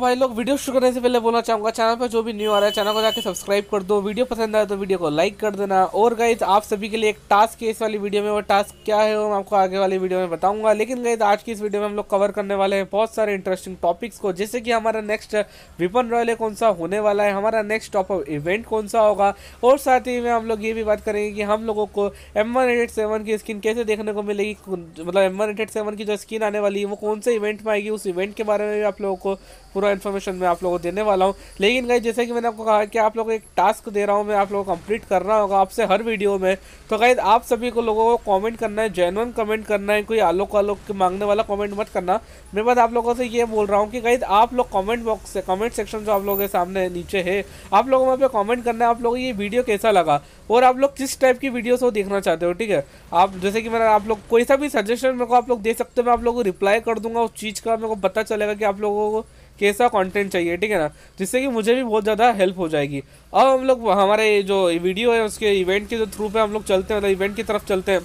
भाई लोग वीडियो शुरू करने से पहले बोलना चाहूँगा चैनल पर जो भी न्यू आ रहा है चैनल को जाकर सब्सक्राइब कर दो वीडियो पसंद आए तो वीडियो को लाइक कर देना और गाइज आप सभी के लिए एक टास्क है इस वाली वीडियो में वो टास्क क्या है वो मैं आपको आगे वाली वीडियो में बताऊंगा लेकिन गाइज आज की इस वीडियो में हम लोग कवर करने वाले हैं बहुत सारे इंटरेस्टिंग टॉपिक्स को जैसे कि हमारा नेक्स्ट विपन रॉयल कौन सा होने वाला है हमारा नेक्स्ट टॉप इवेंट कौन सा होगा और साथ ही में हम लोग ये भी बात करेंगे कि हम लोगों को एम वन की स्किन कैसे देखने को मिलेगी मतलब एम वन की जो स्किन आने वाली है वो कौन से इवेंट में आएगी उस इवेंट के बारे में भी आप लोगों को पूरा पूरा इन्फॉर्मेशन मैं आप लोगों को देने वाला हूँ लेकिन गाइज जैसे कि मैंने आपको कहा कि आप लोग एक टास्क दे रहा हूँ मैं आप लोगों को कंप्लीट करना होगा आपसे हर वीडियो में तो गाइज आप सभी को लोगों को कॉमेंट करना है जेनवन कमेंट करना है कोई आलोक आलोक मांगने वाला कॉमेंट मत करना मैं बस आप लोगों से ये बोल रहा हूँ कि गाइज आप लोग कॉमेंट बॉक्स से कॉमेंट सेक्शन जो आप लोगों के सामने नीचे है आप लोगों वहाँ पे कॉमेंट करना है आप लोगों को ये वीडियो कैसा लगा और आप लोग किस टाइप की वीडियोस वो देखना चाहते हो ठीक है आप जैसे कि मैंने आप लोग कोई सा भी सजेशन मेरे को आप लोग दे सकते हो मैं आप लोगों को रिप्लाई कर दूंगा उस चीज़ का मेरे को पता चलेगा कि आप लोगों को कैसा कंटेंट चाहिए ठीक है ना जिससे कि मुझे भी बहुत ज़्यादा हेल्प हो जाएगी अब हम लोग हमारे जो वीडियो है उसके इवेंट के जो थ्रू पे हम लोग चलते हैं मतलब इवेंट की तरफ चलते हैं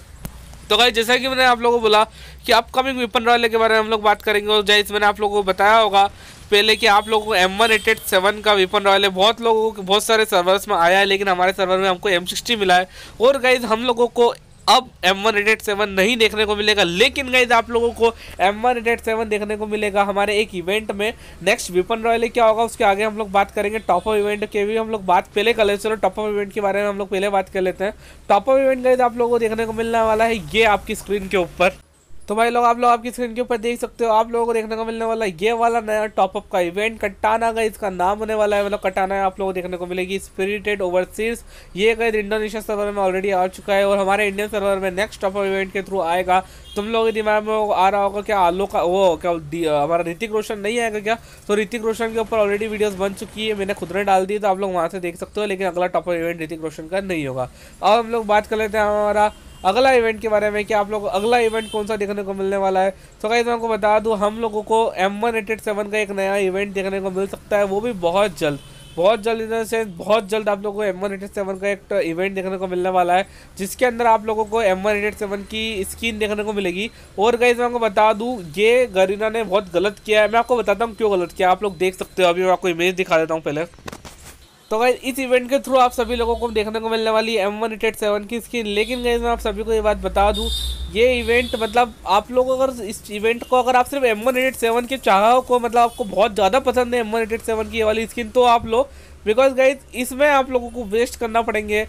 तो गाइज जैसा कि मैंने आप लोगों को बोला कि अपकमिंग वेपन रॉयल के बारे में हम लोग बात करेंगे और जैसे मैंने आप लोगों को बताया होगा पहले कि आप लोगों को M one eight eight seven का वेपन रॉयल है बहुत लोगों को बहुत सारे सर्वर्स में आया है लेकिन हमारे सर्वर में हमको एम सिक्सटी मिला है और गाइज हम लोगों को अब एम वन एट सेवन नहीं देखने को मिलेगा लेकिन गाइज आप लोगों को एम वन एट सेवन देखने को मिलेगा हमारे एक इवेंट में नेक्स्ट विपन रॉयल क्या होगा उसके आगे हम लोग बात करेंगे टॉप ऑफ इवेंट के भी हम लोग बात पहले कर लेते चलो टॉप ऑफ इवेंट के बारे में हम लोग पहले बात कर लेते हैं टॉप ऑफ इवेंट गाइज आप लोगों को देखने को मिलने वाला है ये आपकी स्क्रीन के ऊपर तो भाई लोग आप लोग आपकी स्क्रीन के ऊपर देख सकते हो आप लोगों को देखने को मिलने वाला ये वाला नया टॉपअप का इवेंट कटाना का इसका नाम होने वाला है मतलब कटाना है आप लोगों को देखने को मिलेगी स्पिरिटेड ओवरसीज ये गए इंडोनेशिया सर्वर में ऑलरेडी आ चुका है और हमारे इंडियन सर्वर में नेक्स्ट टॉपअप इवेंट के थ्रू आएगा तुम लोगों के दिमाग में आ रहा होगा क्या आलो का वो क्या हमारा ऋतिक रोशन नहीं आएगा क्या तो ऋतिक रोशन के ऊपर ऑलरेडी वीडियोज़ बन चुकी है मैंने खुद ने डाल दी तो आप लोग वहाँ से देख सकते हो लेकिन अगला टॉपअप इवेंट ऋतिक रोशन का नहीं होगा अब हम लोग बात कर लेते हैं हमारा अगला इवेंट के बारे में कि आप लोग अगला इवेंट कौन सा देखने को मिलने वाला है तो कहीं मैं आपको बता दूँ हम लोगों को एम वन का एक नया इवेंट देखने को मिल सकता है वो भी बहुत जल्द बहुत जल्द इन सेंस बहुत जल्द आप लोगों को एम वन एट सेवन का एक इवेंट देखने को मिलने वाला है जिसके अंदर आप लोगों को एम वन सेवन की स्किन देखने को मिलेगी और गई मैं आपको बता दूं ये गरीना ने बहुत गलत किया है मैं आपको बताता हूँ क्यों गलत किया आप लोग देख सकते हो अभी मैं आपको इमेज दिखा देता हूँ पहले तो गाइज इस इवेंट के थ्रू आप सभी लोगों को देखने को मिलने वाली एम वन एट सेवन की स्किन लेकिन गाइज मैं आप सभी को ये बात बता दूँ ये इवेंट मतलब आप लोग अगर इस इवेंट को अगर आप सिर्फ एम वन एट सेवन के चाहो को मतलब आपको बहुत ज़्यादा पसंद है एम वन एट सेवन की ये वाली स्किन तो आप लोग बिकॉज गाइज इसमें आप लोगों को वेस्ट करना पड़ेंगे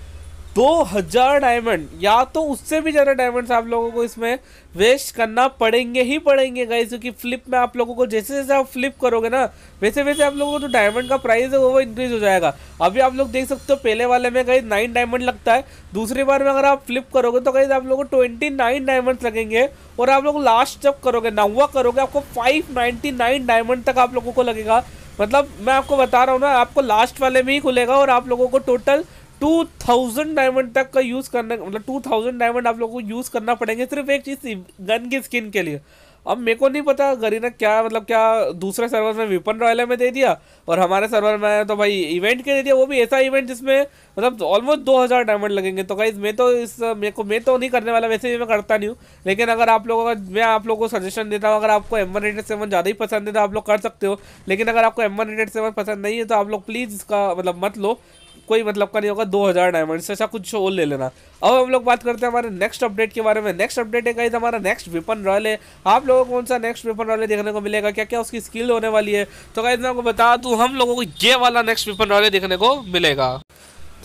2000 डायमंड या तो उससे भी ज़्यादा डायमंड्स आप लोगों को इसमें वेस्ट करना पड़ेंगे ही पड़ेंगे गाइज क्योंकि फ्लिप में आप लोगों को जैसे जैसे आप फ्लिप करोगे ना वैसे वैसे आप लोगों को जो डायमंड का प्राइस है वो वो इंक्रीज हो जाएगा अभी आप लोग देख सकते हो पहले वाले में गाइज नाइन डायमंड लगता है दूसरी बार में अगर आप फ्लिप करोगे तो गाइज आप लोगों को ट्वेंटी नाइन डायमंड लगेंगे और आप लोग लास्ट जब करोगे नौवा करोगे आपको फाइव नाइन्टी नाइन डायमंड तक आप लोगों को लगेगा मतलब मैं आपको बता रहा हूँ ना आपको लास्ट वाले में ही खुलेगा और आप लोगों को टोटल टू थाउजेंड डायमंड तक का यूज़ करने मतलब टू थाउजेंड डायमंड आप लोग को यूज़ करना पड़ेंगे सिर्फ एक चीज़ थी गन की स्किन के लिए अब मेरे को नहीं पता गरीना क्या मतलब क्या दूसरे सर्वर में विपन रॉयल में दे दिया और हमारे सर्वर में तो भाई इवेंट के दे दिया वो भी ऐसा इवेंट जिसमें मतलब ऑलमोस्ट दो हज़ार डायमंड लगेंगे तो गाइज मैं तो इस मेरे को मैं तो नहीं करने वाला वैसे भी मैं करता नहीं हूँ लेकिन अगर आप लोगों का मैं आप लोगों को सजेशन देता हूँ अगर आपको एम सेवन ज़्यादा ही पसंद है तो आप लोग कर सकते हो लेकिन अगर आपको एम सेवन पसंद नहीं है तो आप लोग प्लीज़ इसका मतलब मत लो कोई मतलब का नहीं होगा दो हज़ार डायमंड ऐसा कुछ और ले लेना अब हम लोग बात करते हैं हमारे नेक्स्ट अपडेट के बारे में नेक्स्ट अपडेट है हमारा नेक्स्ट वेपन रॉयल है आप लोगों को कौन सा नेक्स्ट वेपन रॉयल देखने को मिलेगा क्या क्या उसकी स्किल होने वाली है तो कहीं मैं आपको बता दू हम लोगों को ये वाला नेक्स्ट वेपन रॉयल देखने को मिलेगा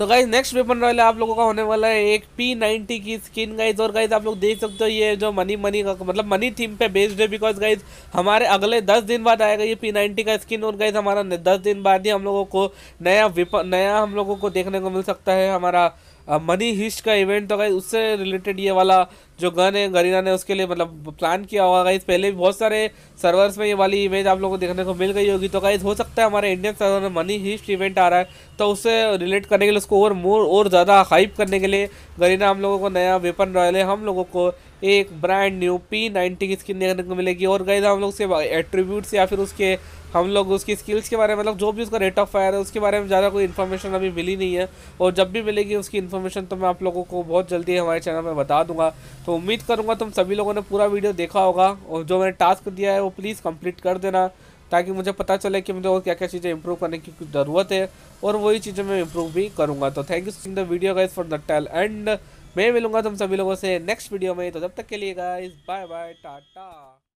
तो गाइज नेक्स्ट वेपन रॉयल आप लोगों का होने वाला है एक पी नाइनटी की स्किन गाइज और गाइज आप लोग देख सकते हो ये जो मनी मनी का मतलब मनी थीम पे बेस्ड है बिकॉज गाइज हमारे अगले दस दिन बाद आएगा ये पी नाइनटी का स्किन और गाइज हमारा दस दिन बाद ही हम लोगों को नया वेपन नया हम लोगों को देखने को मिल सकता है हमारा मनी हिस्ट का इवेंट तो गई उससे रिलेटेड ये वाला जो गन है गरीना ने उसके लिए मतलब प्लान किया होगा गाइज पहले भी बहुत सारे सर्वर्स में ये वाली इमेज आप लोगों को देखने को मिल गई होगी तो गाइज हो सकता है हमारे इंडियन सर्वर में मनी हिस्ट इवेंट आ रहा है तो उससे रिलेट करने के लिए उसको और मोर और ज़्यादा हाइप करने के लिए गरीना हम लोगों को नया वेपन रॉयल है हम लोगों को एक ब्रांड न्यू पी नाइनटी की स्किन देखने को मिलेगी और गई हम लोग उसके एट्रीब्यूट्स या फिर उसके हम लोग उसकी स्किल्स के बारे में मतलब जो भी उसका रेट ऑफ फायर है उसके बारे में ज़्यादा कोई इन्फॉर्मेशन अभी मिली नहीं है और जब भी मिलेगी उसकी इन्फॉर्मेशन तो मैं आप लोगों को बहुत जल्दी हमारे चैनल में बता दूंगा तो उम्मीद करूँगा तुम सभी लोगों ने पूरा वीडियो देखा होगा और जो मैंने टास्क दिया है वो प्लीज़ कम्प्लीट कर देना ताकि मुझे पता चले कि मुझे और क्या क्या चीज़ें इंप्रूव करने की कुछ ज़रूरत है और वही चीज़ें मैं इंप्रूव भी करूँगा तो thank you in the video guys for the tail end मैं मिलूंगा तुम सभी लोगों से नेक्स्ट वीडियो में तो जब तक के लिए गाइस बाय बाय टाटा